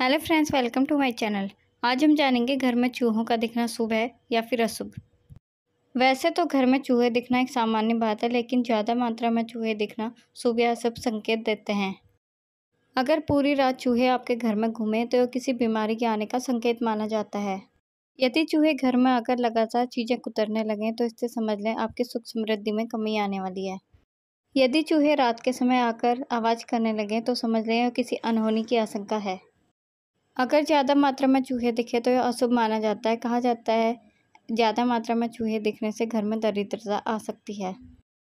hello friends welcome to my channel आज हम जानेंगे घर में चूहों का दिखना शुभ है या फिर अशुभ वैसे तो घर में चूहे दिखना एक सामान्य बात है लेकिन ज़्यादा मात्रा में चूहे दिखना शुभ या अशुभ संकेत देते हैं अगर पूरी रात चूहे आपके घर में घूमें तो किसी बीमारी के आने का संकेत माना जाता है यदि चूहे घर में आकर लगातार चीज़ें कुतरने लगें तो इससे समझ लें आपकी सुख समृद्धि में कमी आने वाली है यदि चूहे रात के समय आकर आवाज़ करने लगें तो समझ लें किसी अनहोनी की आशंका है अगर ज़्यादा मात्रा में चूहे दिखे तो यह अशुभ माना जाता है कहा जाता है ज़्यादा मात्रा में चूहे दिखने से घर में दरिद्रता आ सकती है